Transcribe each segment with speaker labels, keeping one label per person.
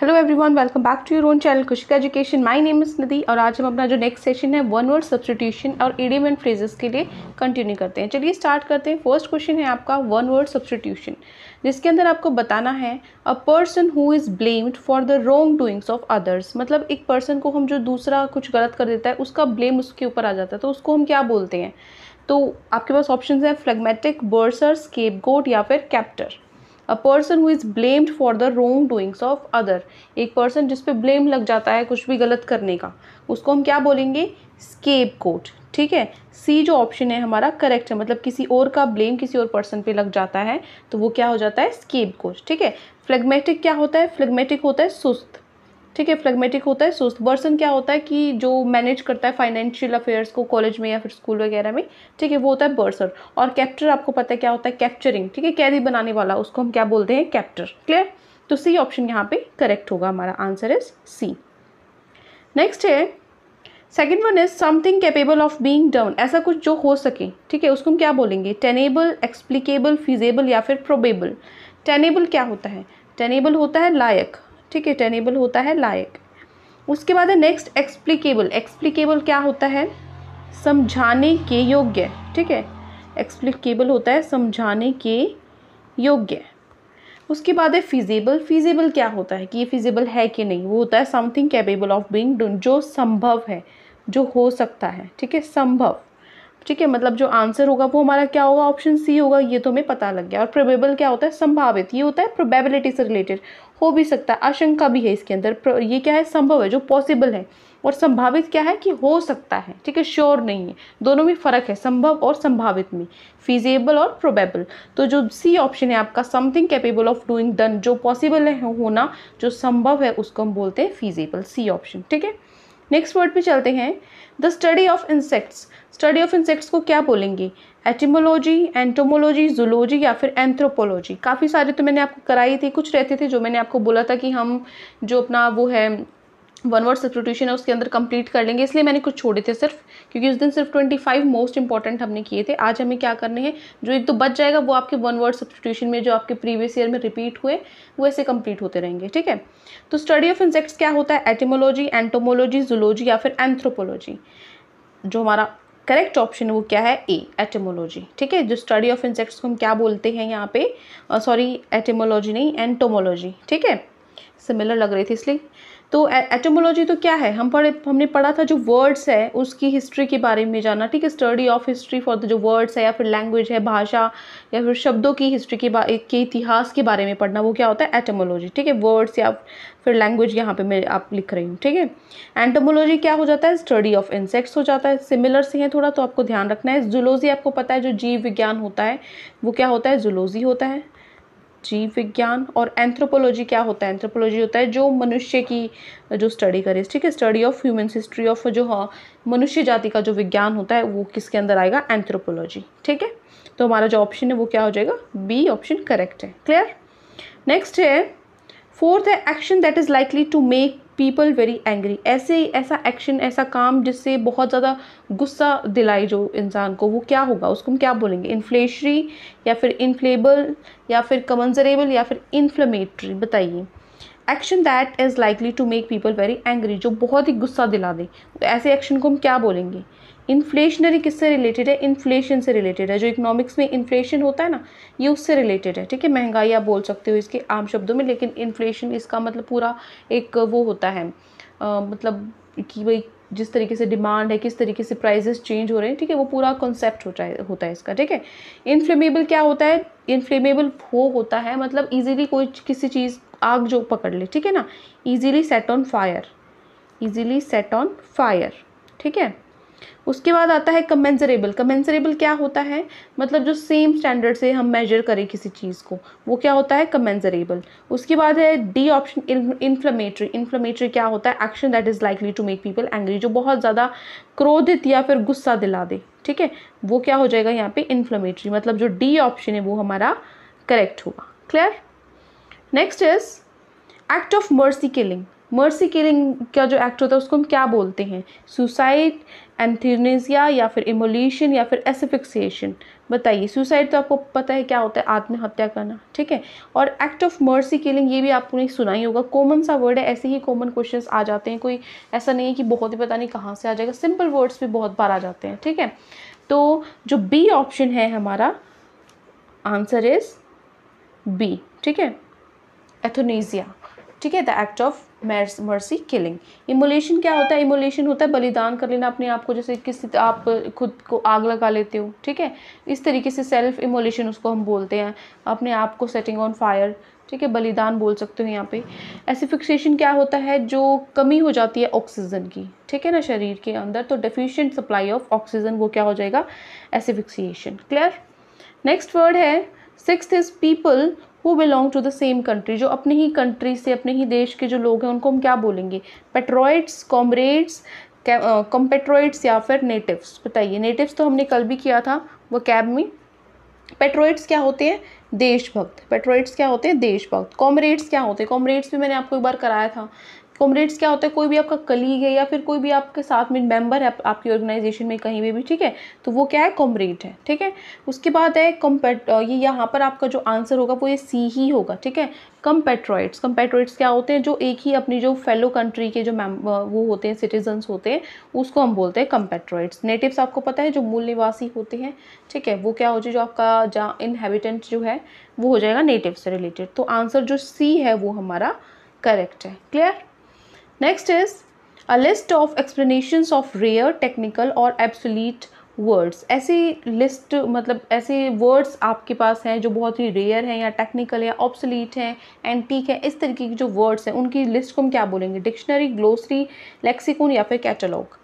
Speaker 1: hello everyone welcome back to your own channel Kushika education my name is Nadi और आज हम अपना जो नेक्स्ट सेशन है वन वर्ड सब्सटीट्यूशन और एडियम एंड फ्रेजेस के लिए कंटिन्यू करते हैं चलिए स्टार्ट करते हैं फर्स्ट क्वेश्चन है आपका वन वर्ड सब्सटीट्यूशन जिसके अंदर आपको बताना है a person who is blamed for the wrong doings of others मतलब एक पर्सन को हम जो दूसरा कुछ गलत कर देता है उसका ब्लेम उसके ऊपर आ जाता है तो उसको हम क्या बोलते हैं तो आपके पास ऑप्शन है फ्लेगमेटिक बर्सर स्केप या फिर captor a person who is blamed for the wrong doings of other एक पर्सन जिसपे ब्लेम लग जाता है कुछ भी गलत करने का उसको हम क्या बोलेंगे स्केप कोट ठीक है सी जो ऑप्शन है हमारा करेक्ट है मतलब किसी और का ब्लेम किसी और पर्सन पे लग जाता है तो वो क्या हो जाता है स्केप कोट ठीक है फ्लेगमेटिक क्या होता है फ्लेगमेटिक होता है सुस्त ठीक है फ्लेगमेटिक होता है सुस्त पर्सन क्या होता है कि जो मैनेज करता है फाइनेंशियल अफेयर्स को कॉलेज में या फिर स्कूल वगैरह में ठीक है वो होता है बर्सर और कैप्टर आपको पता है क्या होता है कैप्चरिंग ठीक है कैदी बनाने वाला उसको हम क्या बोलते हैं कैप्टर क्लियर तो सी ऑप्शन यहाँ पे करेक्ट होगा हमारा आंसर इज सी नेक्स्ट है second one is something capable of being done ऐसा कुछ जो हो सके ठीक है उसको हम क्या बोलेंगे टेनेबल एक्सप्लीकेबल फिजेबल या फिर प्रोबेबल टेनेबल क्या होता है टेनेबल होता है लायक ठीक है टेनेबल होता है लायक उसके बाद है नेक्स्ट एक्सप्लीकेबल एक्सप्लीकेबल क्या होता है समझाने के योग्य ठीक है एक्सप्लीकेबल होता है समझाने के योग्य उसके बाद है फिजेबल फिजेबल क्या होता है कि ये फिजेबल है कि नहीं वो होता है something capable of being done जो संभव है जो हो सकता है ठीक है संभव ठीक है मतलब जो आंसर होगा वो हमारा क्या होगा ऑप्शन सी होगा ये तो हमें पता लग गया और प्रोबेबल क्या होता है संभावित ये होता है प्रोबेबिलिटी से रिलेटेड हो भी सकता है आशंका भी है इसके अंदर ये क्या है संभव है जो पॉसिबल है और संभावित क्या है कि हो सकता है ठीक है श्योर नहीं है दोनों में फ़र्क है संभव और संभावित में फिजेबल और प्रोबेबल तो जो सी ऑप्शन है आपका something capable of doing done जो पॉसिबल है होना जो संभव है उसको हम बोलते हैं फिजेबल सी ऑप्शन ठीक है नेक्स्ट वर्ड पे चलते हैं the study of insects study of insects को क्या बोलेंगे एटिमोलॉजी एंटोमोलॉजी जूलॉजी या फिर एंथ्रोपोलॉजी काफ़ी सारे तो मैंने आपको कराई थी कुछ रहते थे जो मैंने आपको बोला था कि हम जो अपना वो है वन वर्ड सब्सटीट्यूशन है उसके अंदर कंप्लीट कर लेंगे इसलिए मैंने कुछ छोड़े थे सिर्फ क्योंकि उस दिन सिर्फ ट्वेंटी फाइव मोस्ट इंपॉर्टेंट हमने किए थे आज हमें क्या करने हैं जो एक तो बच जाएगा वो आपके वन वर्ड सब्सटीट्यूशन में जो आपके प्रीवियस ईयर में रिपीट हुए वो ऐसे कंप्लीट होते रहेंगे ठीक है तो स्टडी ऑफ इंसेक्ट्स क्या होता है एटीमोलॉजी एंटोमोलॉजी जुलोजी या फिर एंथ्रोपोलॉजी जो हमारा करेक्ट ऑप्शन है वो क्या है ए एटमोलॉजी ठीक है जो स्टडी ऑफ इंसेक्ट्स को हम क्या बोलते हैं यहाँ पे सॉरी एटमोलॉजी नहीं एंटोमोलॉजी ठीक है सिमिलर लग रही थी इसलिए तो एटोमोलॉजी तो क्या है हम पढ़े हमने पढ़ा था जो वर्ड्स है उसकी हिस्ट्री के बारे में जाना ठीक है study of history for the जो वर्ड्स है या फिर लैंग्वेज है भाषा या फिर शब्दों की हिस्ट्री के बारे के इतिहास के बारे में पढ़ना वो क्या होता है एटोमोलॉजी ठीक है वर्ड्स या फिर लैंग्वेज यहाँ पे मैं आप लिख रही हूँ ठीक है एंटोमोलॉजी क्या हो जाता है स्टडी ऑफ इंसेक्ट्स हो जाता है सिमिलर से हैं थोड़ा तो आपको ध्यान रखना है जुलोजी आपको पता है जो जीव विज्ञान होता है वो क्या होता है जुलोजी होता है जीव विज्ञान और एंथ्रोपोलॉजी क्या होता है एंथ्रोपोलॉजी होता है जो मनुष्य की जो स्टडी करे ठीक है study of human history of जो हाँ, मनुष्य जाति का जो विज्ञान होता है वो किसके अंदर आएगा एंथ्रोपोलॉजी ठीक है तो हमारा जो ऑप्शन है वो क्या हो जाएगा बी ऑप्शन करेक्ट है क्लियर नेक्स्ट है फोर्थ है action that is likely to make people very angry ऐसे ऐसा एक्शन ऐसा काम जिससे बहुत ज़्यादा गुस्सा दिलाए जो इंसान को वो क्या होगा उसको हम क्या बोलेंगे इन्फ्लेशरी या फिर इन्फ्लेबल या फिर कमंजरेबल या फिर इन्फ्लमेटरी बताइए action that is likely to make people very angry जो बहुत ही गुस्सा दिला दे तो ऐसे एक्शन को हम क्या बोलेंगे इन्फ्लेशनरी किससे रिलेटेड है इन्फ्लेशन से रिलेटेड है जो इकोनॉमिक्स में इन्फ्लेशन होता है ना ये उससे रिलेटेड है ठीक है महंगाई आप बोल सकते हो इसके आम शब्दों में लेकिन इन्फ्लेशन इसका मतलब पूरा एक वो होता है आ, मतलब कि भाई जिस तरीके से डिमांड है किस तरीके से प्राइजेस चेंज हो रहे हैं ठीक है वो पूरा कॉन्सेप्ट होता है होता है इसका ठीक है इनफ्लेमेबल क्या होता है इन्फ्लेमेबल वो होता है मतलब ईजिली कोई किसी चीज़ आग जो पकड़ ले ठीक है ना easily set on fire easily set on fire ठीक है उसके बाद आता है कमेंसरेबल कमेंसरेबल क्या होता है मतलब जो सेम स्टैंडर्ड से हम मेजर करें किसी चीज़ को वो क्या होता है कमेंसरेबल उसके बाद है डी ऑप्शन इन्फ्लेमेटरी इन्फ्लेमेटरी क्या होता है action that is likely to make people angry जो बहुत ज़्यादा क्रोधित या फिर गुस्सा दिला दे ठीक है वो क्या हो जाएगा यहाँ पे इन्फ्लेमेटरी मतलब जो डी ऑप्शन है वो हमारा करेक्ट होगा clear next is act of mercy killing mercy killing का जो एक्ट होता है उसको हम क्या बोलते हैं सुसाइड एंथीनेजिया या फिर इमोल्यूशन या फिर एसिफिक्सिएशन बताइए सुसाइड तो आपको पता है क्या होता है आत्महत्या करना ठीक है और एक्ट ऑफ मर्सी किलिंग ये भी आपने सुना ही होगा कॉमन सा वर्ड है ऐसे ही कॉमन क्वेश्चंस आ जाते हैं कोई ऐसा नहीं है कि बहुत ही पता नहीं कहाँ से आ जाएगा सिंपल वर्ड्स भी बहुत बार आ जाते हैं ठीक है तो जो बी ऑप्शन है हमारा आंसर इज़ बी ठीक है एथोनीजिया ठीक है the act of mercy killing immolation क्या होता है इमोलेशन होता है बलिदान कर लेना अपने आप को जैसे किसी आप खुद को आग लगा लेते हो ठीक है इस तरीके से सेल्फ इमोलेशन उसको हम बोलते हैं अपने आप को सेटिंग ऑन फायर ठीक है बलिदान बोल सकते हो यहाँ पे फिक्सेशन क्या होता है जो कमी हो जाती है ऑक्सीजन की ठीक है ना शरीर के अंदर तो डेफिशिएंट सप्लाई ऑफ ऑक्सीजन वो क्या हो जाएगा एसिफिक्सिएशन क्लियर नेक्स्ट वर्ड है six is people who belong to the same country जो अपने ही कंट्री से अपने ही देश के जो लोग हैं उनको हम क्या बोलेंगे पेट्रॉइड्स कॉमरेड्स कॉम्पेट्रॉइड्स या फिर नेटिव्स बताइए नेटिव्स तो हमने कल भी किया था वो कैब में पेट्रॉइड्स क्या होते हैं देशभक्त पेट्रॉइड्स क्या होते हैं देशभक्त कॉमरेड्स क्या होते हैं कॉमरेड्स भी मैंने आपको एक बार कराया था कॉमरेड्स क्या होता है कोई भी आपका कलीग है या फिर कोई भी आपके साथ में मेंबर है आपकी ऑर्गेनाइजेशन में कहीं भी ठीक है तो वो क्या है कॉमरेड है ठीक है उसके बाद है कम्पेट ये यहाँ पर आपका जो आंसर होगा वो ये सी ही होगा ठीक है कंपेट्रॉइड्स कम्पेट्रॉइड्स क्या होते हैं जो एक ही अपनी जो फेलो कंट्री के जो मैम वो होते हैं सिटीजन्स होते हैं उसको हम बोलते हैं कम्पेट्रॉइड्स नेटिव्स आपको पता है जो मूल निवासी होते हैं ठीक है वो क्या हो जाए जो आपका जहाँ इनहेबिटेंट जो है वो हो जाएगा नेटिव से रिलेटेड तो आंसर जो सी है वो हमारा करेक्ट है clear next is a list of explanation of rare technical और एब्सोलीट वर्ड्स ऐसी लिस्ट मतलब ऐसे वर्ड्स आपके पास हैं जो बहुत ही रेयर हैं या टेक्निकल या ऑप्सलीट हैं एंटीक है इस तरीके की जो वर्ड्स हैं उनकी लिस्ट को हम क्या बोलेंगे डिक्शनरी ग्लोसरी लेक्सिकोन या फिर कैटलॉग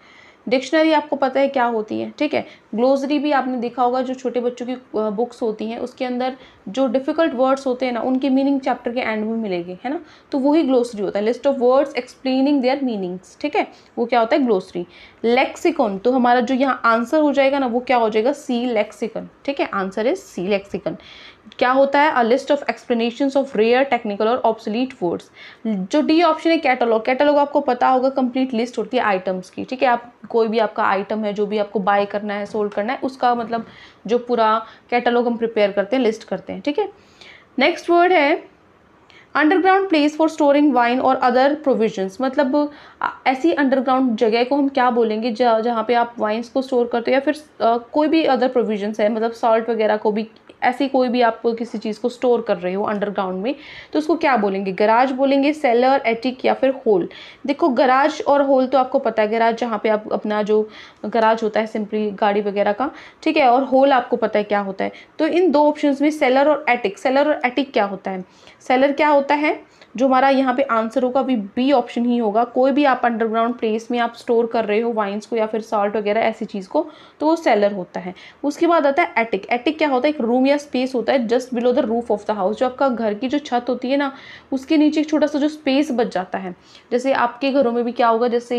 Speaker 1: डिक्शनरी आपको पता है क्या होती है ठीक है ग्लोजरी भी आपने देखा होगा जो छोटे बच्चों की बुक्स होती हैं उसके अंदर जो डिफ़िकल्ट वर्ड्स होते हैं ना उनके मीनिंग चैप्टर के एंड में मिलेंगे है ना तो वही ग्लोसरी होता है list of words explaining their meanings ठीक है वो क्या होता है ग्लोसरी लेक्सिकन तो हमारा जो यहाँ आंसर हो जाएगा ना वो क्या हो जाएगा सी लेक्सिकन ठीक है आंसर इज सी लेक्सिकन क्या होता है a list of explanation of rare technical और ऑब्सोलीट वर्ड्स जो डी ऑप्शन है कैटलॉग कैटलॉग आपको पता होगा कंप्लीट लिस्ट होती है आइटम्स की ठीक है आप कोई भी आपका आइटम है जो भी आपको बाय करना है सोल्ड फोल्ड करना है उसका मतलब जो पूरा कैटलॉग हम प्रिपेयर करते हैं लिस्ट करते हैं ठीक है नेक्स्ट वर्ड है underground place for storing wine और अदर प्रोविजंस मतलब ऐसी अंडरग्राउंड जगह को हम क्या बोलेंगे जहाँ जहाँ पे आप वाइन्स को स्टोर करते हो या फिर आ, कोई भी अदर प्रोविजंस है मतलब सॉल्ट वगैरह को भी ऐसी कोई भी आप किसी चीज़ को स्टोर कर रहे हो अंडरग्राउंड में तो उसको क्या बोलेंगे गराज बोलेंगे सेलर एटिक या फिर होल देखो गराज और होल तो आपको पता है गराज जहाँ पे आप अपना जो गराज होता है सिंपली गाड़ी वगैरह का ठीक है और होल आपको पता है क्या होता है तो इन दो ऑप्शन में सेलर और एटिक सेलर और एटिक क्या होता है सेलर क्या होता है जो हमारा यहाँ पे आंसर होगा वी बी ऑप्शन ही होगा कोई भी आप अंडरग्राउंड प्लेस में आप स्टोर कर रहे हो वाइन्स को या फिर सॉल्ट वगैरह ऐसी चीज़ को तो वो सेलर होता है उसके बाद आता है एटिक एटिक क्या होता है एक रूम या स्पेस होता है just below the roof of the house जो आपका घर की जो छत होती है ना उसके नीचे एक छोटा सा जो स्पेस बच जाता है जैसे आपके घरों में भी क्या होगा जैसे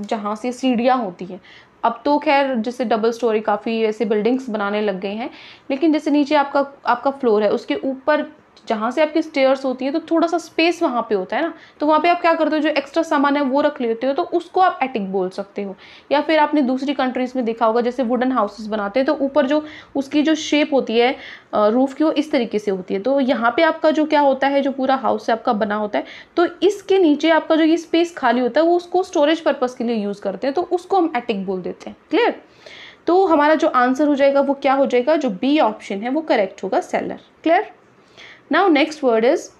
Speaker 1: जहाँ से सीढ़ियाँ होती हैं अब तो खैर जैसे डबल स्टोरी काफ़ी ऐसे बिल्डिंग्स बनाने लग गए हैं लेकिन जैसे नीचे आपका आपका फ्लोर है उसके ऊपर जहाँ से आपकी स्टेयर्स होती है तो थोड़ा सा स्पेस वहाँ पे होता है ना तो वहाँ पे आप क्या करते हो जो एक्स्ट्रा सामान है वो रख लेते हो तो उसको आप एटिक बोल सकते हो या फिर आपने दूसरी कंट्रीज़ में देखा होगा जैसे वुडन हाउसेस बनाते हैं तो ऊपर जो उसकी जो शेप होती है रूफ़ की वो इस तरीके से होती है तो यहाँ पर आपका जो क्या होता है जो पूरा हाउस है आपका बना होता है तो इसके नीचे आपका जो ये स्पेस खाली होता है वो उसको स्टोरेज पर्पज़ के लिए यूज़ करते हैं तो उसको हम एटिक बोल देते हैं क्लियर तो हमारा जो आंसर हो जाएगा वो क्या हो जाएगा जो बी ऑप्शन है वो करेक्ट होगा cellar clear Now next word is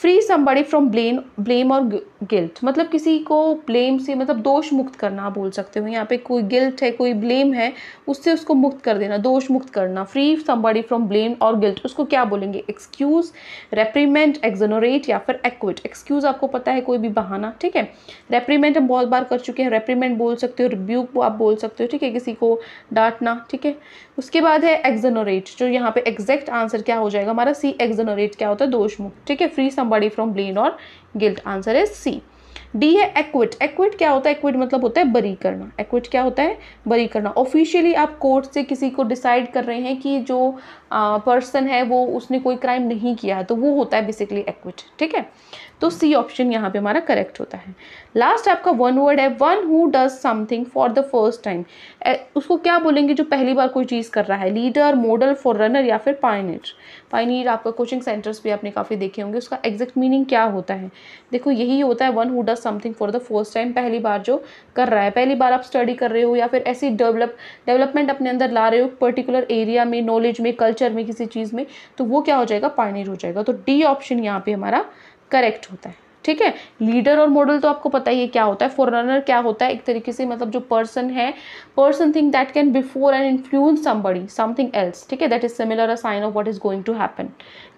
Speaker 1: free somebody from blame blame और गिल्ट मतलब किसी को ब्लेम से मतलब दोष मुक्त करना आप बोल सकते हो यहाँ पे कोई गिल्ट है कोई ब्लेम है उससे उसको मुक्त कर देना दोष मुक्त करना फ्री समबड़ी फ्रॉम ब्लेम और गिल्ट उसको क्या बोलेंगे एक्सक्यूज़ रेप्रीमेंट एक्जनोरेट या फिर एक्विट एक्सक्यूज़ आपको पता है कोई भी बहाना ठीक है रेप्रीमेंट हम बहुत बार कर चुके हैं रेप्रीमेंट बोल सकते हो रिब्यूक आप बोल सकते हो ठीक है किसी को डांटना ठीक है उसके बाद है एक्जनोरेट जो यहाँ पे एग्जैक्ट आंसर क्या हो जाएगा हमारा सी एक्जनोरेट क्या होता है दोष मुक्त ठीक है free somebody from blame or guilt answer is c d है acquit acquit क्या होता है acquit मतलब होता है बरी करना acquit क्या होता है बरी करना officially आप court से किसी को decide कर रहे हैं कि जो person है वो उसने कोई crime नहीं किया तो वो होता है basically acquit ठीक है तो C option यहाँ पे हमारा correct होता है last आपका one word है one who does something for the first time उसको क्या बोलेंगे जो पहली बार कोई चीज़ कर रहा है leader model forerunner या फिर pioneer पाइनियर आपका कोचिंग सेंटर्स भी आपने काफ़ी देखे होंगे उसका एग्जैक्ट मीनिंग क्या होता है देखो यही होता है one who does something for the first time पहली बार जो कर रहा है पहली बार आप स्टडी कर रहे हो या फिर ऐसी डेवलप डेवलपमेंट अपने अंदर ला रहे हो पर्टिकुलर एरिया में नॉलेज में कल्चर में किसी चीज़ में तो वो क्या हो जाएगा पाइनियर हो जाएगा तो डी ऑप्शन यहाँ पर हमारा करेक्ट होता है ठीक है लीडर और मॉडल तो आपको पता ही है क्या होता है फॉरनर क्या होता है एक तरीके से मतलब जो पर्सन है person think that can before and influence somebody something else ठीक है that is similar a sign of what is going to happen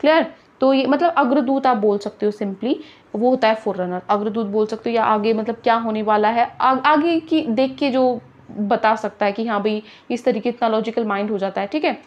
Speaker 1: clear तो ये मतलब अग्रदूत आप बोल सकते हो सिंपली वो होता है फॉरनर अग्रदूत बोल सकते हो या आगे मतलब क्या होने वाला है आ, आगे की देख के जो बता सकता है कि हाँ भाई इस तरीके इतना लॉजिकल माइंड हो जाता है ठीक है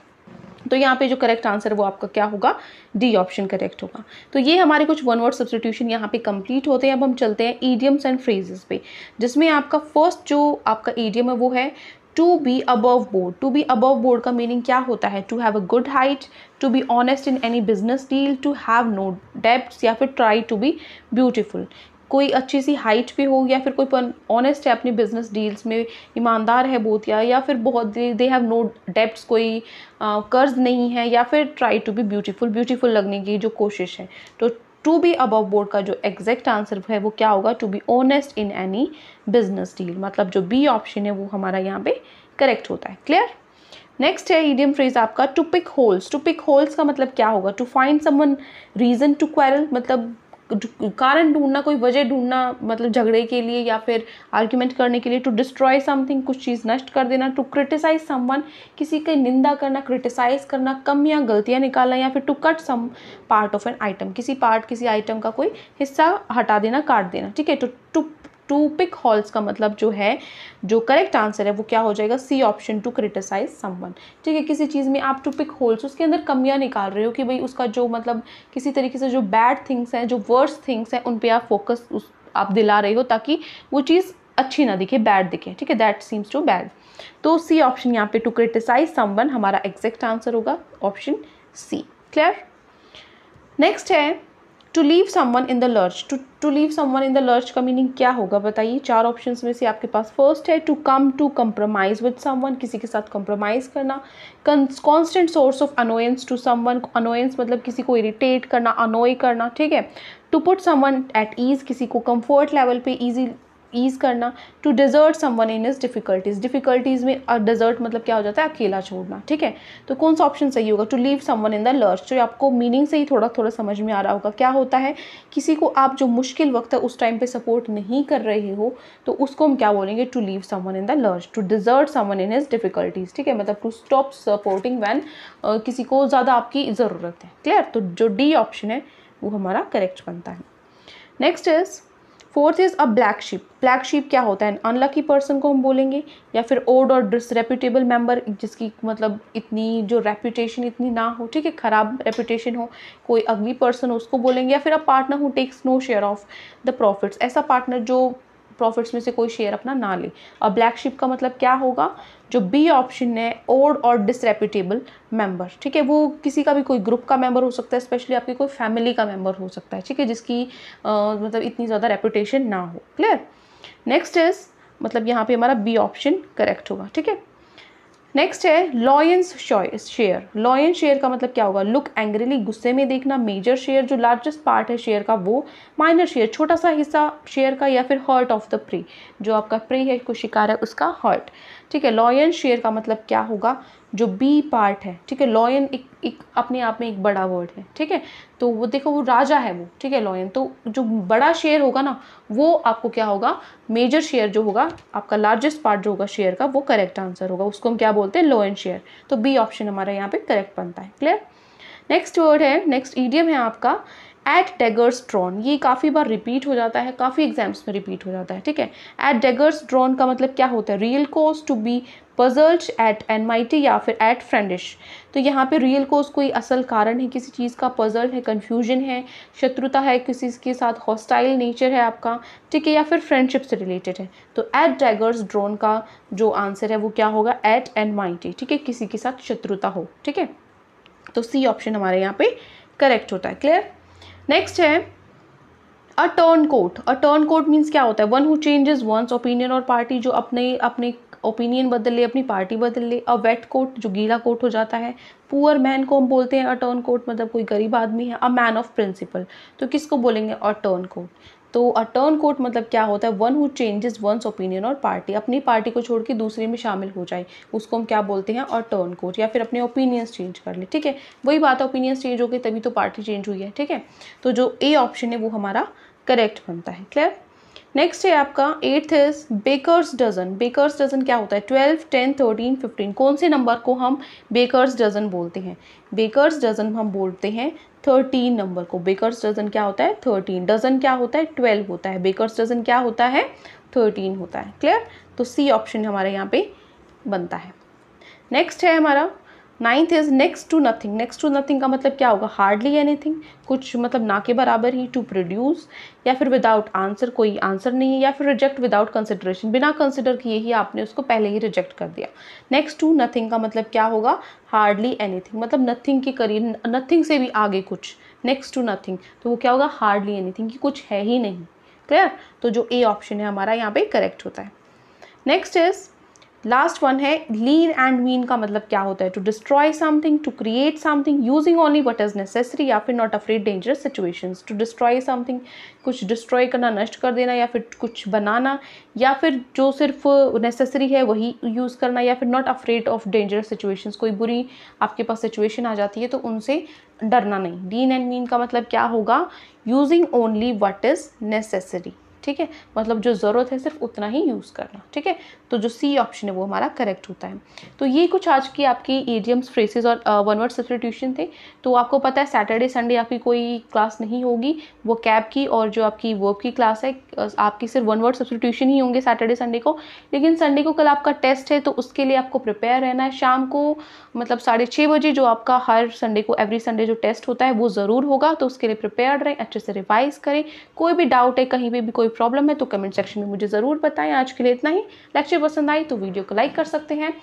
Speaker 1: तो यहाँ पे जो करेक्ट आंसर वो आपका क्या होगा डी ऑप्शन करेक्ट होगा तो ये हमारे कुछ वन वर्ड सब्सटीट्यूशन यहाँ पे कंप्लीट होते हैं अब हम चलते हैं ईडियम्स एंड फ्रेजेस पे जिसमें आपका फर्स्ट जो आपका ईडियम है वो है to be above board to be above board का मीनिंग क्या होता है to have a good height to be honest in any business deal to have no debts या फिर ट्राई टू बी ब्यूटिफुल कोई अच्छी सी हाइट पे हो या फिर कोई ऑनेस्ट है अपनी बिजनेस डील्स में ईमानदार है बहुत या या फिर बहुत दे हैव नो डेप्ट कोई कर्ज नहीं है या फिर try to be beautiful beautiful लगने की जो कोशिश है तो टू बी अबव बोर्ड का जो एग्जैक्ट आंसर है वो क्या होगा to be honest in any business deal मतलब जो बी ऑप्शन है वो हमारा यहाँ पे करेक्ट होता है क्लियर नेक्स्ट है ईडियम फ्रेज आपका to pick holes to pick holes का मतलब क्या होगा to find someone reason to quarrel मतलब कारण ढूंढना कोई वजह ढूंढना मतलब झगड़े के लिए या फिर आर्ग्यूमेंट करने के लिए टू डिस्ट्रॉय समथिंग कुछ चीज़ नष्ट कर देना टू क्रिटिसाइज समवन किसी की निंदा करना क्रिटिसाइज करना कम या गलतियाँ निकालना या फिर to cut some part of an item किसी पार्ट किसी आइटम का कोई हिस्सा हटा देना काट देना ठीक है टू तो टू पिक हॉल्स का मतलब जो है जो करेक्ट आंसर है वो क्या हो जाएगा C option to criticise someone ठीक है किसी चीज़ में आप टूपिक होल्स उसके अंदर कमियाँ निकाल रहे हो कि भाई उसका जो मतलब किसी तरीके से जो बैड थिंग्स हैं जो वर्स थिंग्स हैं उन पर आप फोकस उस आप दिला रहे हो ताकि वो चीज़ अच्छी ना दिखे बैड दिखे ठीक है दैट सीम्स टू बैड तो सी ऑप्शन यहाँ पे टू क्रिटिसाइज समवन हमारा एग्जैक्ट आंसर होगा ऑप्शन सी क्लियर नेक्स्ट है to leave someone in the lurch to to leave someone in the lurch का मीनिंग क्या होगा बताइए चार ऑप्शन में से आपके पास फर्स्ट है to come to compromise with someone किसी के साथ कंप्रोमाइज करना constant source of annoyance to someone annoyance मतलब किसी को इरिटेट करना अनोय करना ठीक है to put someone at ease किसी को कम्फर्ट लेवल पे ईजी ईज़ करना to desert one in his difficulties difficulties में डिजर्ट मतलब क्या हो जाता है अकेला छोड़ना ठीक है तो कौन सा ऑप्शन सही होगा to leave someone in the lurch जो आपको मीनिंग से ही थोड़ा थोड़ा समझ में आ रहा होगा क्या होता है किसी को आप जो मुश्किल वक्त है उस टाइम पर सपोर्ट नहीं कर रहे हो तो उसको हम क्या बोलेंगे to leave one in the lurch to desert someone in his difficulties ठीक है मतलब टू स्टॉप सपोर्टिंग वैन किसी को ज़्यादा आपकी ज़रूरत है क्लियर तो जो डी ऑप्शन है वो हमारा करेक्ट बनता है next is fourth is a black sheep black sheep क्या होता है अनलकी पर्सन को हम बोलेंगे या फिर ओल्ड और डिसरेप्यूटेबल मेंबर जिसकी मतलब इतनी जो रेपूटेशन इतनी ना हो ठीक है ख़राब रेपूटेशन हो कोई अगली पर्सन हो उसको बोलेंगे या फिर a partner who takes no share of the profits ऐसा पार्टनर जो प्रॉफिट्स में से कोई शेयर अपना ना ले और ब्लैक शिप का मतलब क्या होगा जो बी ऑप्शन है ओल्ड और डिसरेप्यूटेबल मेंबर ठीक है वो किसी का भी कोई ग्रुप का मेंबर हो सकता है स्पेशली आपकी कोई फैमिली का मेंबर हो सकता है ठीक है जिसकी आ, मतलब इतनी ज़्यादा रेपुटेशन ना हो क्लियर नेक्स्ट इज़ मतलब यहाँ पे हमारा बी ऑप्शन करेक्ट होगा ठीक है नेक्स्ट है लॉयंस शेयर लॉयंस शेयर का मतलब क्या होगा लुक एंग्रीली गुस्से में देखना मेजर शेयर जो लार्जेस्ट पार्ट है शेयर का वो माइनर शेयर छोटा सा हिस्सा शेयर का या फिर हर्ट ऑफ द प्री जो आपका प्री है कोई शिकार है उसका हर्ट ठीक है लॉयंस शेयर का मतलब क्या होगा जो बी पार्ट है ठीक है लॉयन एक एक अपने आप में एक बड़ा वर्ड है ठीक है तो वो देखो वो राजा है वो ठीक है लॉयन तो जो बड़ा शेयर होगा ना वो आपको क्या होगा मेजर शेयर जो होगा आपका लार्जेस्ट पार्ट जो होगा शेयर का वो करेक्ट आंसर होगा उसको हम क्या बोलते हैं लॉयन शेयर तो बी ऑप्शन हमारा यहाँ पे करेक्ट बनता है क्लियर नेक्स्ट वर्ड है नेक्स्ट ईडियम है आपका एट डेगर्स ड्रॉन ये काफ़ी बार रिपीट हो जाता है काफ़ी एग्जाम्स में रिपीट हो जाता है ठीक है एट डेगर्स ड्रॉन का मतलब क्या होता है real cause to be puzzled at an या फिर एट फ्रेंडिश तो यहाँ पे रियल कोज कोई असल कारण है किसी चीज़ का पजल है कन्फ्यूजन है शत्रुता है किसी के साथ हॉस्टाइल नेचर है आपका ठीक है या फिर फ्रेंडशिप से रिलेटेड है तो एट डैगर्स ड्रोन का जो आंसर है वो क्या होगा एट एन ठीक है किसी के साथ शत्रुता हो ठीक है तो सी ऑप्शन हमारे यहाँ पे करेक्ट होता है क्लियर नेक्स्ट है a turncoat a turncoat means क्या होता है one who changes one's opinion और पार्टी जो अपने अपने ओपिनियन बदल ले अपनी पार्टी बदल ले अ वेट कोट जो गीला कोट हो जाता है पुअर मैन को हम बोलते हैं अ टर्न कोट मतलब कोई गरीब आदमी है अ मैन ऑफ प्रिंसिपल तो किसको बोलेंगे अ टर्न कोट तो अ टर्न कोट मतलब क्या होता है one who changes one's opinion और पार्टी अपनी पार्टी को छोड़ के दूसरे में शामिल हो जाए उसको हम क्या बोलते हैं और टर्न कोट या फिर अपने ओपिनियंस चेंज कर ले ठीक है वही बात है ओपिनियंस चेंज हो गए तभी तो पार्टी चेंज हुई है ठीक है तो जो ए ऑप्शन है वो हमारा करेक्ट बनता है क्लियर नेक्स्ट है आपका eighth is baker's dozen baker's dozen क्या होता है ट्वेल्व टेन थर्टीन फिफ्टीन कौन से नंबर को हम बेकर्स डजन बोलते हैं बेकर्स डजन हम बोलते हैं थर्टीन नंबर को बेकर्स डजन क्या होता है थर्टीन डजन क्या होता है ट्वेल्व होता है बेकर्स डजन क्या होता है थर्टीन होता है क्लियर तो सी ऑप्शन हमारे यहाँ पे बनता है नेक्स्ट है हमारा ninth is next to nothing next to nothing का मतलब क्या होगा हार्डली एनीथिंग कुछ मतलब ना के बराबर ही टू प्रोड्यूस या फिर विदाउट आंसर कोई आंसर नहीं है या फिर रिजेक्ट विदाउट कंसिडरेशन बिना कंसिडर किए ही आपने उसको पहले ही रिजेक्ट कर दिया नेक्स्ट टू नथिंग का मतलब क्या होगा हार्डली एनीथिंग मतलब नथिंग के करीब नथिंग से भी आगे कुछ नेक्स्ट टू नथिंग तो वो क्या होगा हार्डली एनीथिंग कि कुछ है ही नहीं क्लियर तो जो ए ऑप्शन है हमारा यहाँ पे करेक्ट होता है नेक्स्ट इज़ लास्ट वन है लीन एंड मीन का मतलब क्या होता है to destroy something to create something using only what is necessary या फिर not afraid dangerous situation to destroy something कुछ डिस्ट्रॉय करना नष्ट कर देना या फिर कुछ बनाना या फिर जो सिर्फ नेसेसरी है वही यूज़ करना या फिर not afraid of dangerous situations कोई बुरी आपके पास सिचुएशन आ जाती है तो उनसे डरना नहीं लीन एंड मीन का मतलब क्या होगा using only what is necessary ठीक है मतलब जो ज़रूरत है सिर्फ उतना ही यूज़ करना ठीक है तो जो सी ऑप्शन है वो हमारा करेक्ट होता है तो ये कुछ आज की आपकी एडियम्स फ्रेसेज और वन वर्ड सब्सटीट्यूशन थे तो आपको पता है सैटरडे संडे आपकी कोई क्लास नहीं होगी वो कैब की और जो आपकी वर्क की क्लास है uh, आपकी सिर्फ वन वर्ड सब्सटीट्यूशन ही होंगे सैटरडे संडे को लेकिन संडे को कल आपका टेस्ट है तो उसके लिए आपको प्रिपेयर रहना है शाम को मतलब साढ़े छः बजे जो आपका हर संडे को एवरी संडे जो टेस्ट होता है वो ज़रूर होगा तो उसके लिए प्रिपेयर रहें अच्छे से रिवाइज करें कोई भी डाउट है कहीं पर भी कोई प्रॉब्लम है तो कमेंट सेक्शन में मुझे ज़रूर बताएं आज के लिए इतना ही लेक्चर पसंद आई तो वीडियो को लाइक कर सकते हैं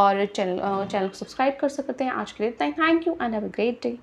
Speaker 1: और चैनल चैनल को सब्सक्राइब कर सकते हैं आज के लिए thank you and have a great day